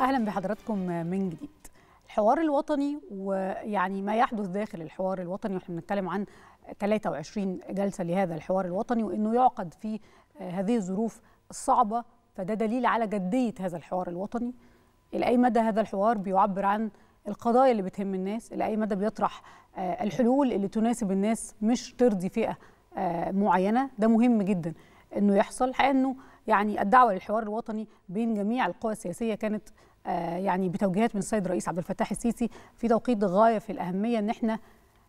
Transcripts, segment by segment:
اهلا بحضراتكم من جديد الحوار الوطني ويعني ما يحدث داخل الحوار الوطني واحنا بنتكلم عن 23 جلسه لهذا الحوار الوطني وانه يعقد في هذه الظروف الصعبه فده دليل على جديه هذا الحوار الوطني الى اي مدى هذا الحوار بيعبر عن القضايا اللي بتهم الناس الى اي مدى بيطرح آه، الحلول اللي تناسب الناس مش ترضي فئه آه، معينه ده مهم جدا انه يحصل حقيقه انه يعني الدعوه للحوار الوطني بين جميع القوى السياسيه كانت آه، يعني بتوجيهات من السيد الرئيس عبد الفتاح السيسي في توقيت غايه في الاهميه ان احنا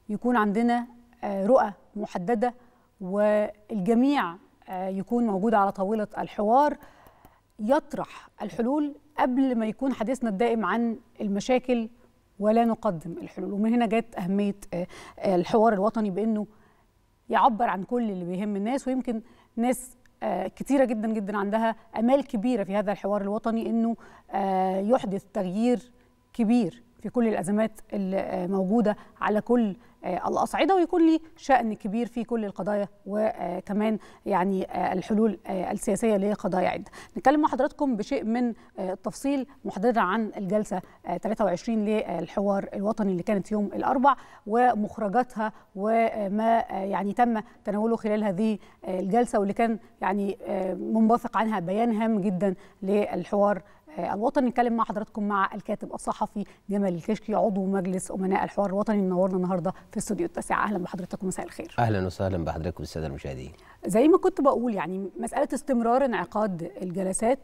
يكون عندنا آه، رؤى محدده والجميع آه، يكون موجود على طاوله الحوار يطرح الحلول قبل ما يكون حديثنا الدائم عن المشاكل ولا نقدم الحلول ومن هنا جت اهميه الحوار الوطني بانه يعبر عن كل اللي بيهم الناس ويمكن ناس آه، كتيره جدا جدا عندها امال كبيره في هذا الحوار الوطني انه آه، يحدث تغيير كبير في كل الازمات الموجوده آه، على كل آه، الاصعده ويكون لي شان كبير في كل القضايا وكمان آه، يعني الحلول السياسيه لقضايا عده. نتكلم مع حضراتكم بشيء من التفصيل محددا عن الجلسه 23 للحوار الوطني اللي كانت يوم الاربع ومخرجاتها وما يعني تم تناوله خلال هذه الجلسه واللي كان يعني منبثق عنها بيان هام جدا للحوار آه، الوطني نتكلم مع حضراتكم مع الكاتب الصحفي جمال الكشكي عضو مجلس امناء الحوار الوطني منورنا النهارده في استوديو التاسع اهلا بحضرتك ومساء الخير اهلا وسهلا بحضراتكم الساده المشاهدين زي ما كنت بقول يعني مساله استمرار انعقاد الجلسات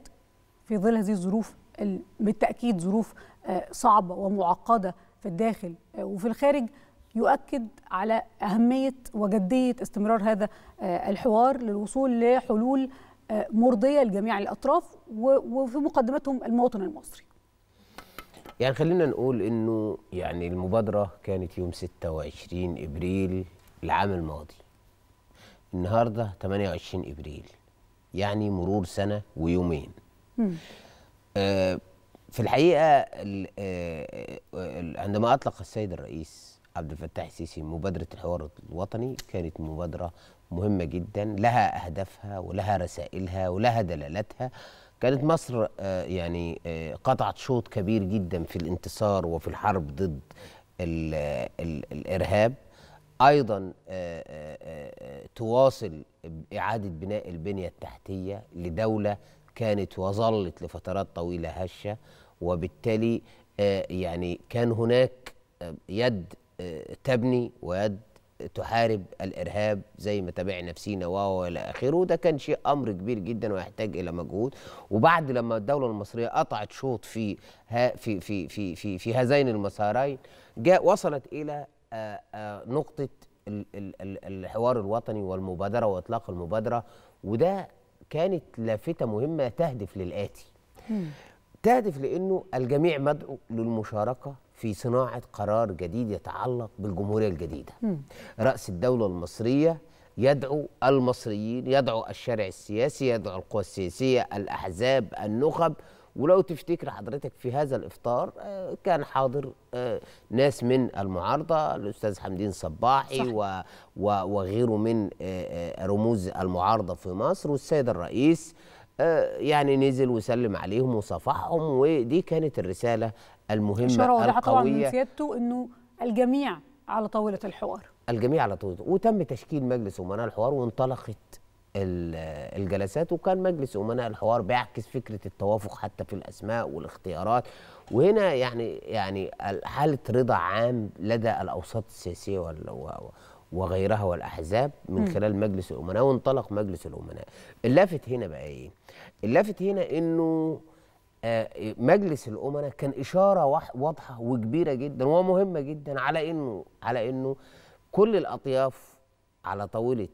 في ظل هذه الظروف بالتاكيد ظروف آه، صعبه ومعقده في الداخل آه، وفي الخارج يؤكد على اهميه وجديه استمرار هذا الحوار للوصول لحلول آه، مرضيه لجميع الاطراف وفي مقدمتهم المواطن المصري. يعني خلينا نقول انه يعني المبادره كانت يوم 26 ابريل العام الماضي. النهارده 28 ابريل يعني مرور سنه ويومين. آه في الحقيقه آه، آه، عندما اطلق السيد الرئيس عبد الفتاح السيسي مبادره الحوار الوطني كانت مبادره مهمة جدا لها أهدافها ولها رسائلها ولها دلالاتها كانت مصر آه، يعني آه، قطعت شوط كبير جدا في الانتصار وفي الحرب ضد الـ الـ الإرهاب ايضا آه، تواصل اعاده بناء البنيه التحتيه لدوله كانت وظلت لفترات طويله هشه وبالتالي يعني كان هناك يد تبني ويد تحارب الارهاب زي ما تابعنا في سينا واو الى اخره وده كان شيء امر كبير جدا ويحتاج الى مجهود وبعد لما الدوله المصريه قطعت شوط في ها في في في في, في هذين المسارين جاء وصلت الى آآ آه، آآ آه، نقطه الحوار الوطني والمبادره واطلاق المبادره وده كانت لافته مهمه تهدف للاتي تهدف لانه الجميع مدعو للمشاركه في صناعة قرار جديد يتعلق بالجمهورية الجديدة رأس الدولة المصرية يدعو المصريين يدعو الشارع السياسي يدعو القوى السياسية الأحزاب النخب ولو تفتكر حضرتك في هذا الافطار آه، كان حاضر آه، ناس من المعارضه الاستاذ حمدين صباحي و وغيره من آه، رموز المعارضه في مصر والسيد الرئيس يعني نزل وسلم عليهم وصافحهم ودي كانت الرساله المهمه اشاره واضحه طبعا من سيادته انه الجميع على طاوله الحوار الجميع على طاوله وتم تشكيل مجلس امناء الحوار وانطلقت الجلسات وكان مجلس امناء الحوار بيعكس فكره التوافق حتى في الاسماء والاختيارات وهنا يعني يعني حاله رضا عام لدى الاوساط السياسيه وغيرها والاحزاب من خلال مجلس الامناء وانطلق مجلس الامناء اللافت هنا بقى ايه اللافت هنا انه آه، مجلس الامناء كان اشاره واضحه وكبيره جدا ومهمه جدا على انه على انه كل الاطياف على طاوله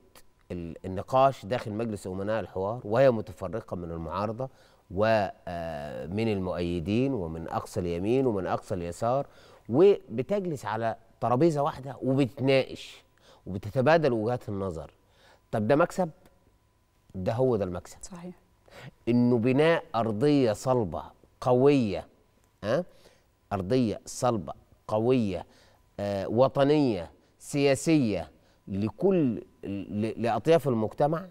النقاش داخل مجلس امناء الحوار وهي متفرقه من المعارضه ومن آه، المؤيدين ومن اقصى اليمين ومن اقصى اليسار وبتجلس على ترابيزه واحده وبتناقش وبتتبادل وجهات النظر طب ده مكسب ده هو ده المكسب صحيح انه بناء ارضيه صلبه قويه ها أه؟ ارضيه صلبه قويه آه وطنيه سياسيه لكل لاطياف المجتمع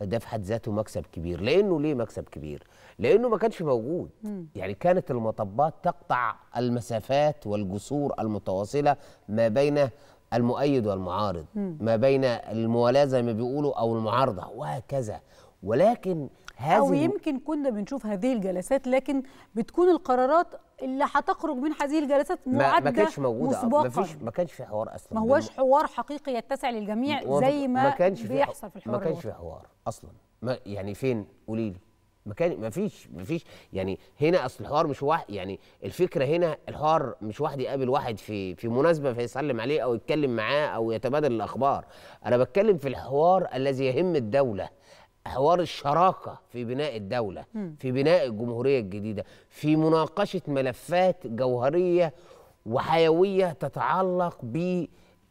ده في حد ذاته مكسب كبير لانه ليه مكسب كبير لانه ما كانش موجود مم. يعني كانت المطبات تقطع المسافات والجسور المتواصله ما بين المؤيد والمعارض مم. ما بين الموالاه زي ما بيقولوا او المعارضه وهكذا ولكن هذه او يمكن كنا بنشوف هذه الجلسات لكن بتكون القرارات اللي هتخرج من هذه الجلسات معده ما كانتش موجوده مسبقا ما فيش ما كانش في حوار اصلا ما هواش حوار حقيقي يتسع للجميع زي ما, ما كانش بيحصل في الحوار ما كانش في حوار اصلا ما يعني فين قولي لي ما كان ما فيش ما فيش يعني هنا اصل الحوار مش واحد يعني الفكره هنا الحوار مش واحد يقابل واحد في في مناسبه فيسلم عليه او يتكلم معاه او يتبادل الاخبار انا بتكلم في الحوار الذي يهم الدوله حوار الشراكه في بناء الدوله في بناء الجمهوريه الجديده في مناقشه ملفات جوهريه وحيويه تتعلق ب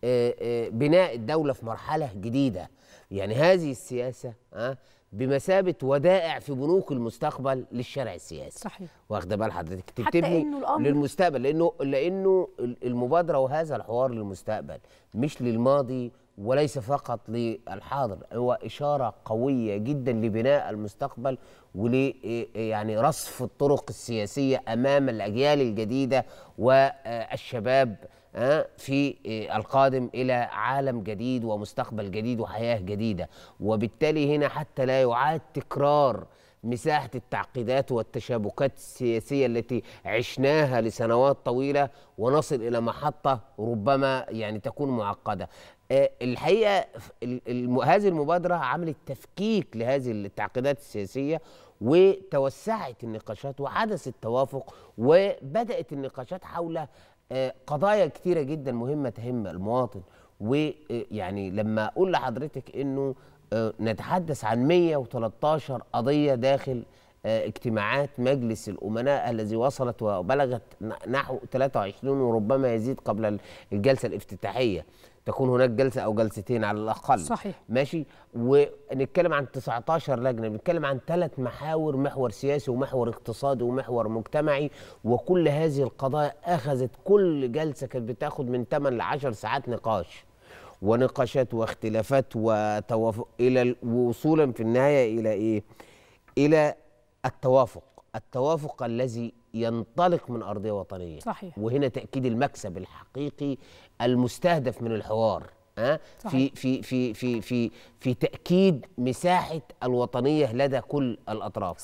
آه، آه، بناء الدوله في مرحله جديده يعني هذه السياسه آه، بمثابه ودائع في بنوك المستقبل للشارع السياسي صحيح واخده بال حضرتك تبتدي للمستقبل لانه لانه المبادره وهذا الحوار للمستقبل مش للماضي وليس فقط للحاضر هو إشارة قوية جدا لبناء المستقبل ول يعني رصف الطرق السياسية أمام الأجيال الجديدة والشباب آه، في القادم إلى عالم جديد ومستقبل جديد وحياة جديدة وبالتالي هنا حتى لا يعاد تكرار مساحة التعقيدات والتشابكات السياسية التي عشناها لسنوات طويلة ونصل إلى محطة ربما يعني تكون معقدة آه، الحقيقه هذه المبادره عملت تفكيك لهذه التعقيدات السياسيه وتوسعت النقاشات وحدث التوافق وبدات النقاشات حول آه، قضايا كثيره جدا مهمه تهم المواطن ويعني آه، لما اقول لحضرتك انه نتحدث عن 113 قضيه داخل اجتماعات مجلس الأمناء الذي وصلت وبلغت نحو 23 وربما يزيد قبل الجلسة الافتتاحية تكون هناك جلسة أو جلستين على الأقل صحيح ماشي ونتكلم عن 19 لجنة بنتكلم عن ثلاث محاور محور سياسي ومحور اقتصادي ومحور مجتمعي وكل هذه القضايا أخذت كل جلسة كانت بتاخد من 8 ل 10 ساعات نقاش ونقاشات واختلافات وتوافق إلى وصولا في النهاية إلى إيه؟ إلى التوافق التوافق الذي ينطلق من أرضية وطنية صحيح. وهنا تأكيد المكسب الحقيقي المستهدف من الحوار أه؟ في في في في في في تأكيد مساحة الوطنية لدى كل الأطراف